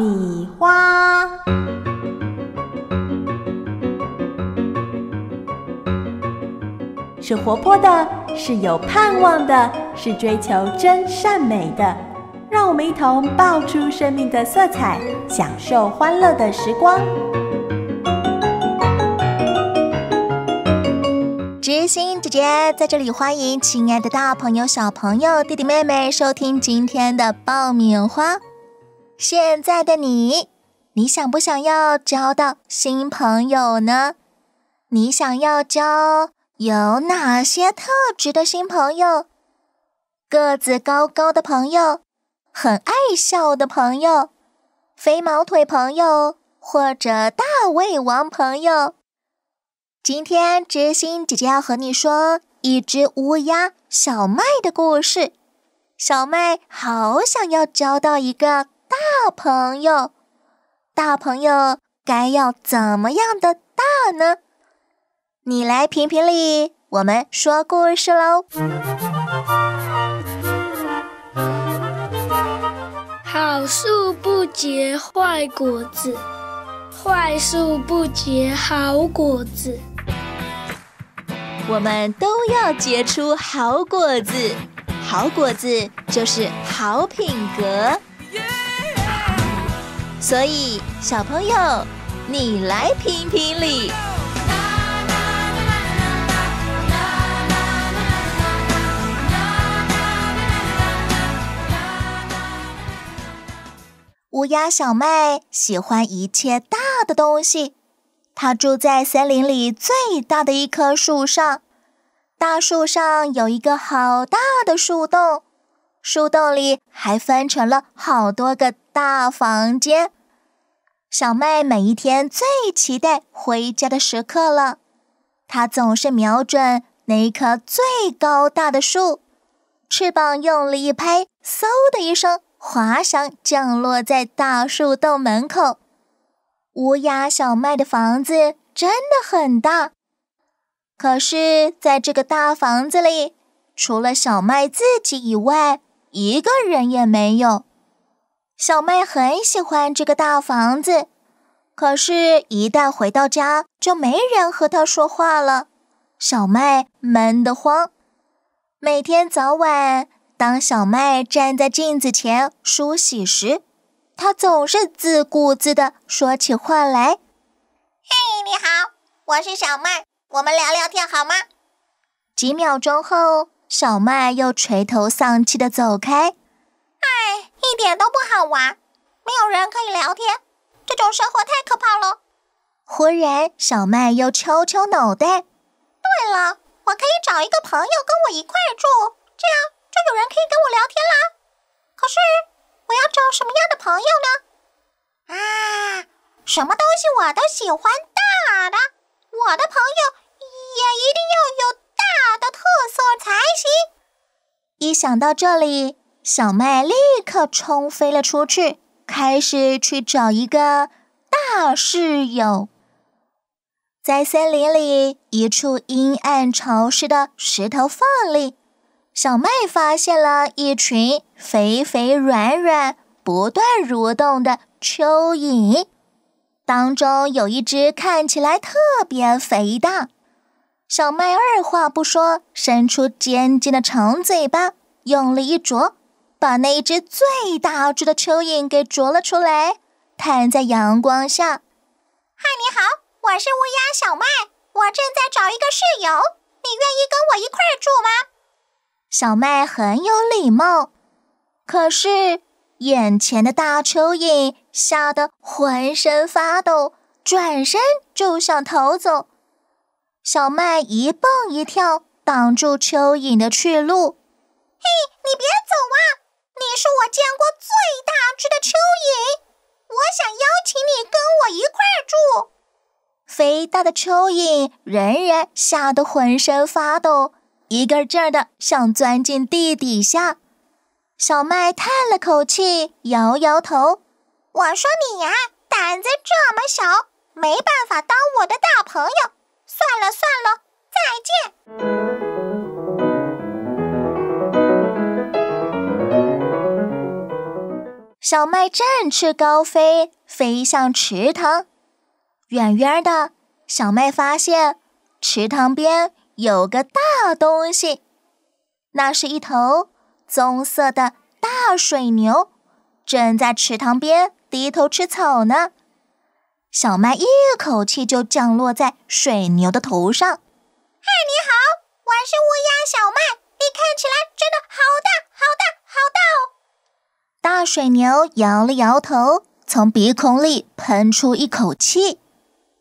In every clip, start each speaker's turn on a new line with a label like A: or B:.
A: 米花是活泼的，是有盼望的，是追求真善美的。让我们一同爆出生命的色彩，享受欢乐的时光。知心姐姐在这里欢迎亲爱的大朋友、小朋友、弟弟妹妹收听今天的爆米花。现在的你，你想不想要交到新朋友呢？你想要交有哪些特质的新朋友？个子高高的朋友，很爱笑的朋友，飞毛腿朋友，或者大胃王朋友？今天知心姐姐要和你说一只乌鸦小麦的故事。小麦好想要交到一个。大朋友，大朋友，该要怎么样的大呢？你来评评理。我们说故事喽。好树不结坏果子，坏树不结好果子。我们都要结出好果子，好果子就是好品格。所以，小朋友，你来评评理。乌鸦小妹喜欢一切大的东西，她住在森林里最大的一棵树上。大树上有一个好大的树洞，树洞里还分成了好多个。大房间，小麦每一天最期待回家的时刻了。它总是瞄准那棵最高大的树，翅膀用力一拍，嗖的一声，滑翔降落在大树洞门口。乌鸦小麦的房子真的很大，可是，在这个大房子里，除了小麦自己以外，一个人也没有。小麦很喜欢这个大房子，可是，一旦回到家，就没人和她说话了。小麦闷得慌。每天早晚，当小麦站在镜子前梳洗时，她总是自顾自地说起话来：“
B: 嘿，你好，我是小麦，我们聊聊天好吗？”
A: 几秒钟后，小麦又垂头丧气地走开。
B: 唉。一点都不好玩，没有人可以聊天，这种生活太可怕了。
A: 忽然，小麦又敲敲脑袋。
B: 对了，我可以找一个朋友跟我一块住，这样就有人可以跟我聊天啦。可是，我要找什么样的朋友呢？啊，什么东西我都喜欢大的，我的朋友也一定要有大的特色才行。
A: 一想到这里。小麦立刻冲飞了出去，开始去找一个大室友。在森林里一处阴暗潮湿的石头缝里，小麦发现了一群肥肥软软、不断蠕动的蚯蚓，当中有一只看起来特别肥大。小麦二话不说，伸出尖尖的长嘴巴，用力一啄。把那一只最大只的蚯蚓给啄了出来，摊在阳光下。
B: 嗨，你好，我是乌鸦小麦，我正在找一个室友，你愿意跟我一块儿
A: 住吗？小麦很有礼貌，可是眼前的大蚯蚓吓得浑身发抖，转身就想逃走。小麦一蹦一跳，挡住蚯蚓的去路。嘿，你别走啊！你是我见过最
B: 大只的蚯蚓，我想邀请你跟我一块儿住。
A: 肥大的蚯蚓仍然吓得浑身发抖，一个劲儿的想钻进地底下。小麦叹了口气，摇摇头：“我说你呀，胆子这么小，没办
B: 法当我的大朋友。算了算了。”
A: 小麦振翅高飞，飞向池塘。远远的，小麦发现池塘边有个大东西，那是一头棕色的大水牛，正在池塘边低头吃草呢。小麦一口气就降落在水牛的头上。嗨，
B: 你好，我是乌鸦小麦。你看起来真的好大，好大，好大哦！
A: 大水牛摇了摇头，从鼻孔里喷出一口气。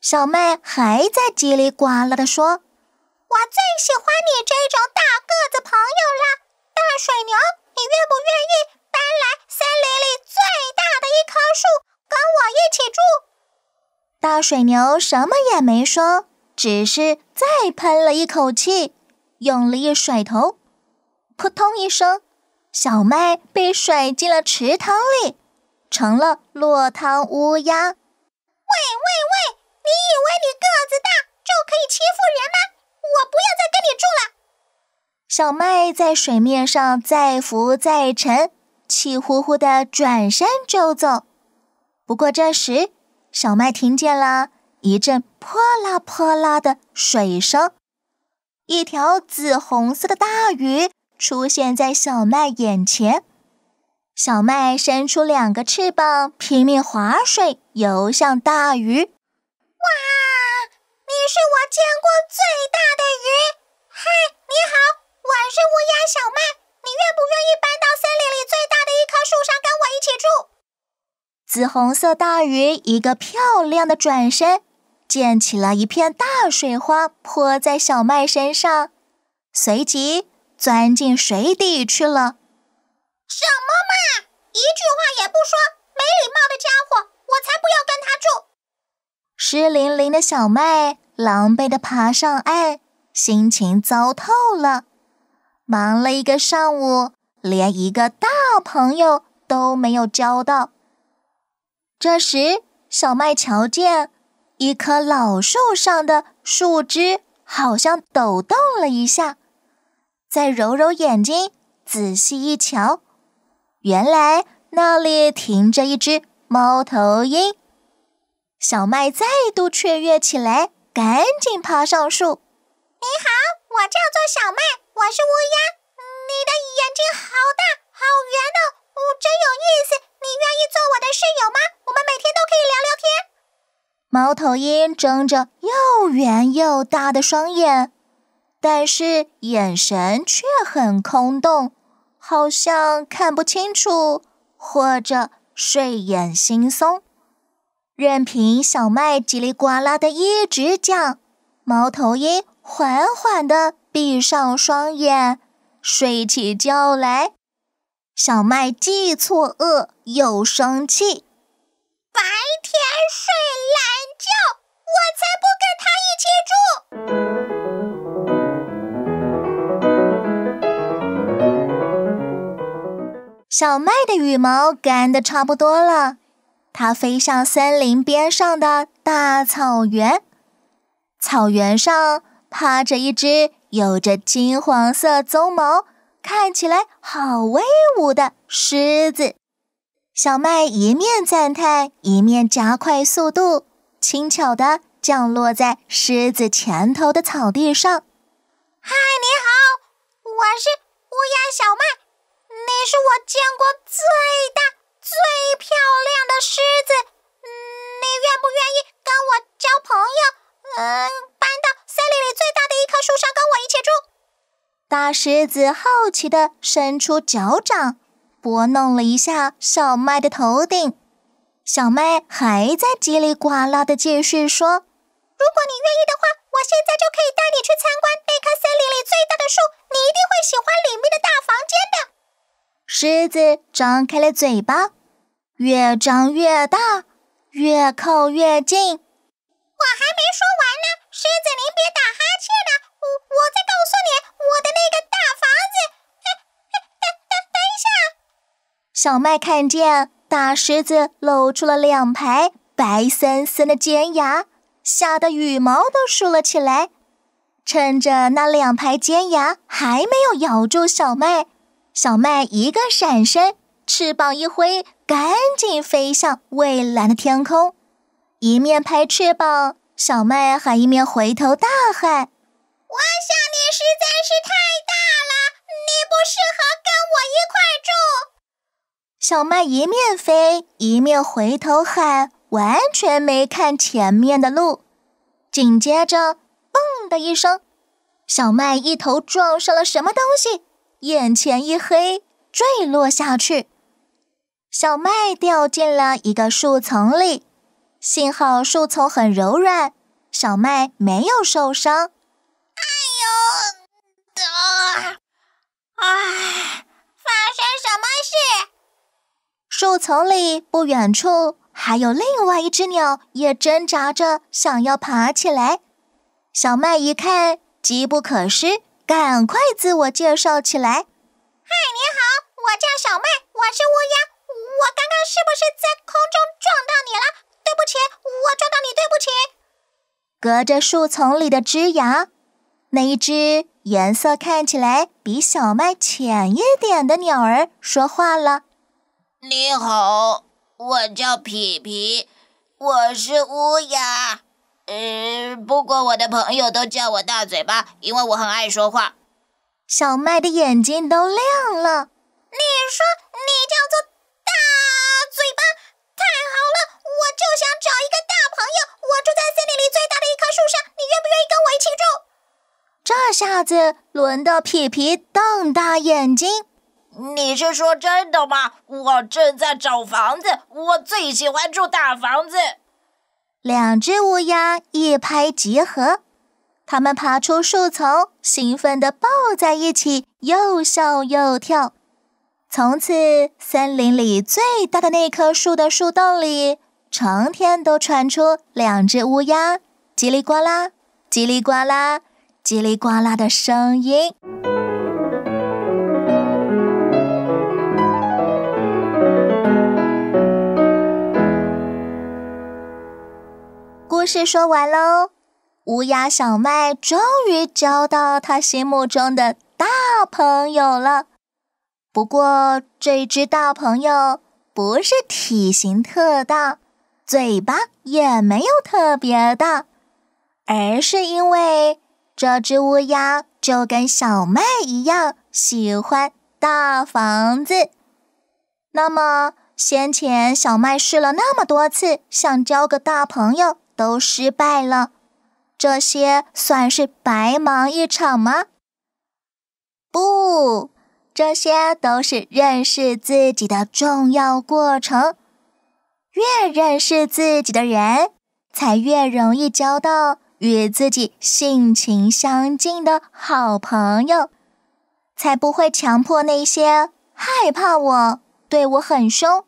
A: 小妹还在叽里呱啦的说：“
B: 我最喜欢你这种大个子朋友了，大水牛，你愿不愿意搬来森林
A: 里最
B: 大的一棵树跟我一起住？”
A: 大水牛什么也没说，只是再喷了一口气，用力甩头，扑通一声。小麦被甩进了池塘里，成了落汤乌鸦。喂喂喂！你
B: 以为你个子大就可以欺负人吗？我不
A: 要再跟你住了！小麦在水面上再浮再沉，气呼呼地转身就走。不过这时，小麦听见了一阵泼啦泼啦的水声，一条紫红色的大鱼。出现在小麦眼前，小麦伸出两个翅膀，拼命划水，游向大鱼。哇！
B: 你是我见过最大的鱼。嗨，你好，我是乌鸦小麦。你愿不愿意搬到森林里最大的一棵树上跟我一起住？
A: 紫红色大鱼一个漂亮的转身，溅起了一片大水花，泼在小麦身上，随即。钻进水底去了。什么嘛！一句
B: 话也不说，没礼貌的家伙！我才不要跟他住。
A: 湿淋淋的小麦狼狈的爬上岸，心情糟透了。忙了一个上午，连一个大朋友都没有交到。这时，小麦瞧见一棵老树上的树枝好像抖动了一下。再揉揉眼睛，仔细一瞧，原来那里停着一只猫头鹰。小麦再度雀跃起来，赶紧爬上树。
B: 你好，我叫做小麦，我是乌鸦。你的眼睛好大，好圆呢，哦，真有意思。你愿意做我的室友吗？我们每天都
A: 可以聊聊天。猫头鹰睁着又圆又大的双眼。但是眼神却很空洞，好像看不清楚，或者睡眼惺忪。任凭小麦叽里呱啦的一直讲，猫头鹰缓缓地闭上双眼，睡起觉来。小麦既错愕又生气：白天睡懒觉，我才不跟他一起住！小麦的羽毛干的差不多了，它飞向森林边上的大草原。草原上趴着一只有着金黄色鬃毛，看起来好威武的狮子。小麦一面赞叹，一面加快速度，轻巧的降落在狮子前头的草地上。
B: 嗨，你好，我是乌鸦小麦。你是我见过最大、最漂亮的狮子，嗯，你愿不愿意跟我交朋友？嗯，搬到森林里最大的一棵树上跟我一起住。
A: 大狮子好奇地伸出脚掌，拨弄了一下小麦的头顶。小麦还在叽里呱啦的继续说：“如果你愿意的话，我现在就可以带你去参观这棵森林里最大的树，
B: 你一定会喜欢里面的大房间的。”
A: 狮子张开了嘴巴，越张越大，越靠越近。我还
B: 没说完呢，狮子，您别打哈欠呢！我，我再告诉你，我的那个大房子。嘿
A: 等、等、等一下。小麦看见大狮子露出了两排白森森的尖牙，吓得羽毛都竖了起来。趁着那两排尖牙还没有咬住小麦。小麦一个闪身，翅膀一挥，赶紧飞向蔚蓝的天空。一面拍翅膀，小麦还一面回头大喊：“我想你
B: 实在是太大了，你不适合
A: 跟我一块住。”小麦一面飞一面回头喊，完全没看前面的路。紧接着，砰的一声，小麦一头撞上了什么东西。眼前一黑，坠落下去。小麦掉进了一个树丛里，幸好树丛很柔软，小麦没有受伤。哎
B: 呦！啊！哎！发生什么事？
A: 树丛里不远处还有另外一只鸟，也挣扎着想要爬起来。小麦一看，急不可失。赶快自我介绍起来！嗨，
B: 你好，我叫小麦，我是乌鸦。我刚刚是不是在空中撞到你了？对不起，我撞到你，对不起。
A: 隔着树丛里的枝桠，那一只颜色看起来比小麦浅一点的鸟儿说话了：“你好，我叫皮皮，我是乌鸦。”呃，不过我的朋友都叫我大嘴巴，因为我很爱说话。小麦的眼睛都亮了。你说你叫做
B: 大嘴巴，太好了，我就想找一个大朋友。我住在森林里最大的一棵树上，
A: 你愿不愿意跟我一起住？这下子轮到皮皮瞪大眼睛。你是说真的吗？我正在找房子，我最喜欢住大房子。两只乌鸦一拍即合，它们爬出树丛，兴奋地抱在一起，又笑又跳。从此，森林里最大的那棵树的树洞里，成天都传出两只乌鸦“叽里呱啦，叽里呱啦，叽里呱啦”的声音。故事说完喽，乌鸦小麦终于交到他心目中的大朋友了。不过，这只大朋友不是体型特大，嘴巴也没有特别大，而是因为这只乌鸦就跟小麦一样喜欢大房子。那么，先前小麦试了那么多次，想交个大朋友。都失败了，这些算是白忙一场吗？不，这些都是认识自己的重要过程。越认识自己的人，才越容易交到与自己性情相近的好朋友，才不会强迫那些害怕我、对我很凶、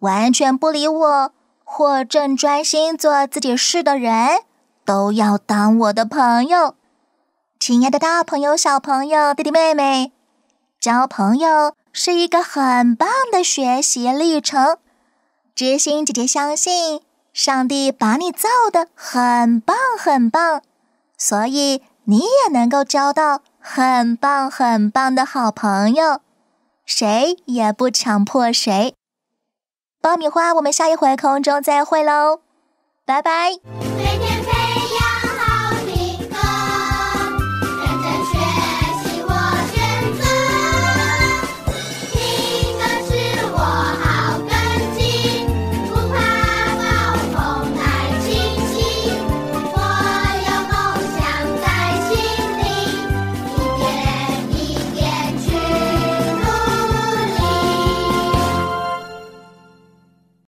A: 完全不理我。或正专心做自己事的人，都要当我的朋友。亲爱的大朋友、小朋友、弟弟妹妹，交朋友是一个很棒的学习历程。知心姐姐相信，上帝把你造的很棒很棒，所以你也能够交到很棒很棒的好朋友。谁也不强迫谁。爆米花，我们下一回空中再会喽，拜拜。飞
B: 飞天